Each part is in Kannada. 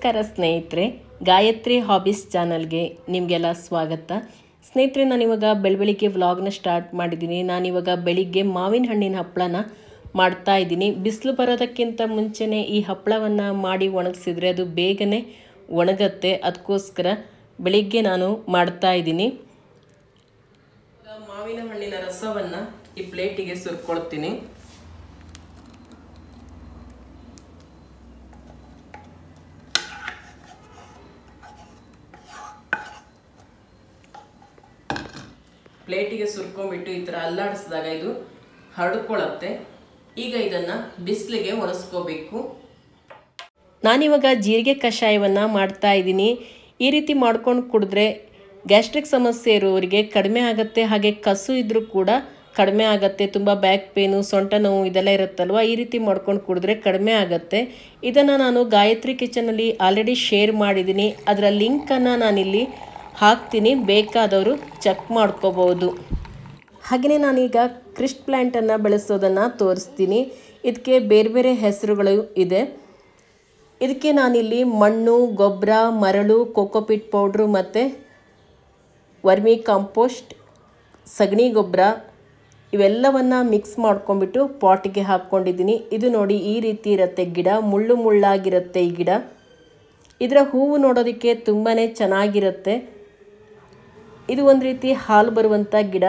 ನಮಸ್ಕಾರ ಸ್ನೇಹಿತರೆ ಗಾಯತ್ರಿ ಹಾಬೀಸ್ ಚಾನಲ್ಗೆ ನಿಮಗೆಲ್ಲ ಸ್ವಾಗತ ಸ್ನೇಹಿತರೆ ನಾನಿವಾಗ ಬೆಳಬೆಳಿಗ್ಗೆ ವ್ಲಾಗ್ನ ಸ್ಟಾರ್ಟ್ ಮಾಡಿದ್ದೀನಿ ನಾನಿವಾಗ ಬೆಳಿಗ್ಗೆ ಮಾವಿನ ಹಣ್ಣಿನ ಹಪ್ಪಳನ ಮಾಡ್ತಾ ಇದ್ದೀನಿ ಬಿಸಿಲು ಬರೋದಕ್ಕಿಂತ ಮುಂಚೆನೆ ಈ ಹಪ್ಪಳವನ್ನು ಮಾಡಿ ಒಣಗಿಸಿದರೆ ಅದು ಬೇಗನೆ ಒಣಗತ್ತೆ ಅದಕ್ಕೋಸ್ಕರ ಬೆಳಿಗ್ಗೆ ನಾನು ಮಾಡ್ತಾ ಇದ್ದೀನಿ ಮಾವಿನ ಹಣ್ಣಿನ ರಸವನ್ನು ಈ ಪ್ಲೇಟಿಗೆ ಸುರ್ಕೊಳ್ತೀನಿ ಪ್ಲೇಟಿಗೆ ಸುರ್ಕೊಂಡ್ಬಿಟ್ಟು ಈ ಥರ ಅಲ್ಲಾಡಿಸಿದಾಗ ಇದು ಹರಡ್ಕೊಳ್ಳುತ್ತೆ ಈಗ ಇದನ್ನು ಬಿಸಿಲಿಗೆ ಒಣಸ್ಕೋಬೇಕು ನಾನಿವಾಗ ಜೀರಿಗೆ ಕಷಾಯವನ್ನು ಮಾಡ್ತಾ ಇದ್ದೀನಿ ಈ ರೀತಿ ಮಾಡ್ಕೊಂಡು ಕುಡಿದ್ರೆ ಗ್ಯಾಸ್ಟ್ರಿಕ್ ಸಮಸ್ಯೆ ಇರುವವರಿಗೆ ಕಡಿಮೆ ಆಗುತ್ತೆ ಹಾಗೆ ಕಸು ಇದ್ದರೂ ಕೂಡ ಕಡಿಮೆ ಆಗುತ್ತೆ ತುಂಬ ಬ್ಯಾಕ್ ಪೇನು ಸೊಂಟ ನೋವು ಇದೆಲ್ಲ ಇರುತ್ತಲ್ವ ಈ ರೀತಿ ಮಾಡ್ಕೊಂಡು ಕುಡಿದ್ರೆ ಕಡಿಮೆ ಆಗುತ್ತೆ ಇದನ್ನು ನಾನು ಗಾಯತ್ರಿ ಕಿಚನಲ್ಲಿ ಆಲ್ರೆಡಿ ಶೇರ್ ಮಾಡಿದ್ದೀನಿ ಅದರ ಲಿಂಕನ್ನು ನಾನಿಲ್ಲಿ ಹಾಕ್ತೀನಿ ಬೇಕಾದವರು ಚೆಕ್ ಮಾಡ್ಕೋಬೋದು ಹಾಗೆಯೇ ನಾನೀಗ ಕ್ರಿಸ್ಟ್ ಪ್ಲ್ಯಾಂಟನ್ನು ಬೆಳೆಸೋದನ್ನು ತೋರಿಸ್ತೀನಿ ಇದಕ್ಕೆ ಬೇರೆ ಬೇರೆ ಹೆಸರುಗಳು ಇದೆ ಇದಕ್ಕೆ ನಾನಿಲ್ಲಿ ಮಣ್ಣು ಗೊಬ್ಬರ ಮರಳು ಕೋಕೋಪಿಟ್ ಪೌಡ್ರು ಮತ್ತು ವರ್ಮಿ ಕಾಂಪೋಸ್ಟ್ ಸಗಣಿ ಗೊಬ್ಬರ ಇವೆಲ್ಲವನ್ನು ಮಿಕ್ಸ್ ಮಾಡ್ಕೊಂಬಿಟ್ಟು ಪಾಟಿಗೆ ಹಾಕ್ಕೊಂಡಿದ್ದೀನಿ ಇದು ನೋಡಿ ಈ ರೀತಿ ಇರುತ್ತೆ ಗಿಡ ಮುಳ್ಳು ಮುಳ್ಳಾಗಿರುತ್ತೆ ಈ ಗಿಡ ಇದರ ಹೂವು ನೋಡೋದಕ್ಕೆ ತುಂಬಾ ಚೆನ್ನಾಗಿರುತ್ತೆ ಇದು ಒಂದು ರೀತಿ ಹಾಲು ಬರುವಂಥ ಗಿಡ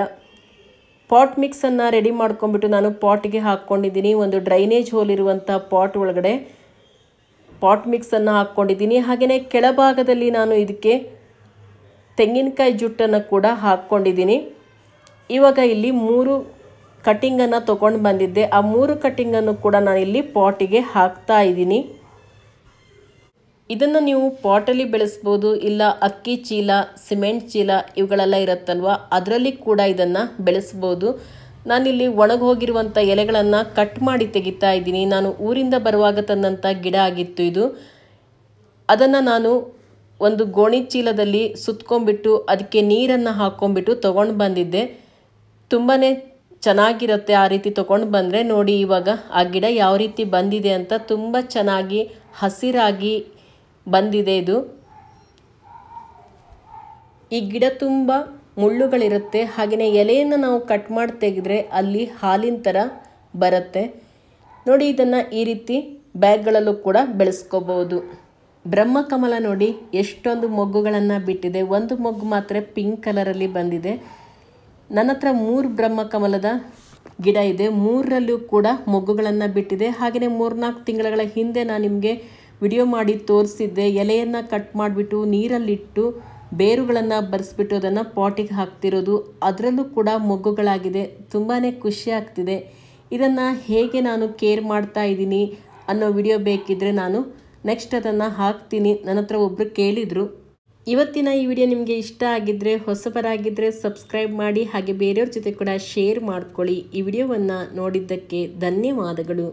ಪಾಟ್ ಮಿಕ್ಸನ್ನು ರೆಡಿ ಮಾಡ್ಕೊಂಡ್ಬಿಟ್ಟು ನಾನು ಪಾಟಿಗೆ ಹಾಕ್ಕೊಂಡಿದ್ದೀನಿ ಒಂದು ಡ್ರೈನೇಜ್ ಹೋಲ್ ಇರುವಂಥ ಪಾಟ್ ಒಳಗಡೆ ಪಾಟ್ ಮಿಕ್ಸನ್ನು ಹಾಕ್ಕೊಂಡಿದ್ದೀನಿ ಹಾಗೆಯೇ ಕೆಳಭಾಗದಲ್ಲಿ ನಾನು ಇದಕ್ಕೆ ತೆಂಗಿನಕಾಯಿ ಜುಟ್ಟನ್ನು ಕೂಡ ಹಾಕ್ಕೊಂಡಿದ್ದೀನಿ ಇವಾಗ ಇಲ್ಲಿ ಮೂರು ಕಟ್ಟಿಂಗನ್ನು ತೊಗೊಂಡು ಬಂದಿದ್ದೆ ಆ ಮೂರು ಕಟ್ಟಿಂಗನ್ನು ಕೂಡ ನಾನು ಇಲ್ಲಿ ಪಾಟಿಗೆ ಹಾಕ್ತಾ ಇದ್ದೀನಿ ಇದನ್ನು ನೀವು ಪಾಟಲ್ಲಿ ಬೆಳೆಸ್ಬೋದು ಇಲ್ಲ ಅಕ್ಕಿ ಚೀಲ ಸಿಮೆಂಟ್ ಚೀಲ ಇವುಗಳೆಲ್ಲ ಇರುತ್ತಲ್ವ ಅದರಲ್ಲಿ ಕೂಡ ಇದನ್ನು ಬೆಳೆಸ್ಬೋದು ನಾನಿಲ್ಲಿ ಒಣಗೋಗಿರುವಂಥ ಎಲೆಗಳನ್ನು ಕಟ್ ಮಾಡಿ ತೆಗಿತಾ ಇದ್ದೀನಿ ನಾನು ಊರಿಂದ ಬರುವಾಗ ತಂದಂಥ ಗಿಡ ಆಗಿತ್ತು ಇದು ಅದನ್ನು ನಾನು ಒಂದು ಗೋಣಿ ಚೀಲದಲ್ಲಿ ಸುತ್ಕೊಂಡ್ಬಿಟ್ಟು ಅದಕ್ಕೆ ನೀರನ್ನು ಹಾಕ್ಕೊಂಡ್ಬಿಟ್ಟು ತೊಗೊಂಡು ಬಂದಿದ್ದೆ ತುಂಬಾ ಚೆನ್ನಾಗಿರುತ್ತೆ ಆ ರೀತಿ ತೊಗೊಂಡು ಬಂದರೆ ನೋಡಿ ಇವಾಗ ಆ ಗಿಡ ಯಾವ ರೀತಿ ಬಂದಿದೆ ಅಂತ ತುಂಬ ಚೆನ್ನಾಗಿ ಹಸಿರಾಗಿ ಬಂದಿದೆ ಇದು ಈ ಗಿಡ ತುಂಬ ಮುಳ್ಳುಗಳಿರುತ್ತೆ ಹಾಗೆಯೇ ಎಲೆಯನ್ನು ನಾವು ಕಟ್ ಮಾಡಿ ತೆಗೆದ್ರೆ ಅಲ್ಲಿ ಹಾಲಿನ ಥರ ಬರುತ್ತೆ ನೋಡಿ ಇದನ್ನು ಈ ರೀತಿ ಬ್ಯಾಗ್ಗಳಲ್ಲೂ ಕೂಡ ಬೆಳೆಸ್ಕೋಬೋದು ಬ್ರಹ್ಮಕಮಲ ನೋಡಿ ಎಷ್ಟೊಂದು ಮೊಗ್ಗುಗಳನ್ನು ಬಿಟ್ಟಿದೆ ಒಂದು ಮೊಗ್ಗು ಮಾತ್ರ ಪಿಂಕ್ ಕಲರಲ್ಲಿ ಬಂದಿದೆ ನನ್ನ ಹತ್ರ ಮೂರು ಬ್ರಹ್ಮಕಮಲದ ಗಿಡ ಇದೆ ಮೂರರಲ್ಲೂ ಕೂಡ ಮೊಗ್ಗುಗಳನ್ನು ಬಿಟ್ಟಿದೆ ಹಾಗೆಯೇ ಮೂರ್ನಾಲ್ಕು ತಿಂಗಳ ಹಿಂದೆ ನಾನು ನಿಮಗೆ ವಿಡಿಯೋ ಮಾಡಿ ತೋರಿಸಿದ್ದೆ ಎಲೆಯನ್ನು ಕಟ್ ಮಾಡಿಬಿಟ್ಟು ನೀರಲ್ಲಿಟ್ಟು ಬೇರುಗಳನ್ನು ಬರೆಸ್ಬಿಟ್ಟು ಅದನ್ನು ಪಾಟಿಗೆ ಹಾಕ್ತಿರೋದು ಅದರಲ್ಲೂ ಕೂಡ ಮೊಗ್ಗುಗಳಾಗಿದೆ ತುಂಬಾ ಖುಷಿ ಆಗ್ತಿದೆ ಇದನ್ನು ಹೇಗೆ ನಾನು ಕೇರ್ ಮಾಡ್ತಾ ಇದ್ದೀನಿ ಅನ್ನೋ ವಿಡಿಯೋ ಬೇಕಿದ್ದರೆ ನಾನು ನೆಕ್ಸ್ಟ್ ಅದನ್ನು ಹಾಕ್ತೀನಿ ನನ್ನ ಹತ್ರ ಒಬ್ಬರು ಕೇಳಿದರು ಇವತ್ತಿನ ಈ ವಿಡಿಯೋ ನಿಮಗೆ ಇಷ್ಟ ಆಗಿದ್ದರೆ ಹೊಸಬರಾಗಿದ್ದರೆ ಸಬ್ಸ್ಕ್ರೈಬ್ ಮಾಡಿ ಹಾಗೆ ಬೇರೆಯವ್ರ ಜೊತೆ ಕೂಡ ಶೇರ್ ಮಾಡ್ಕೊಳ್ಳಿ ಈ ವಿಡಿಯೋವನ್ನು ನೋಡಿದ್ದಕ್ಕೆ ಧನ್ಯವಾದಗಳು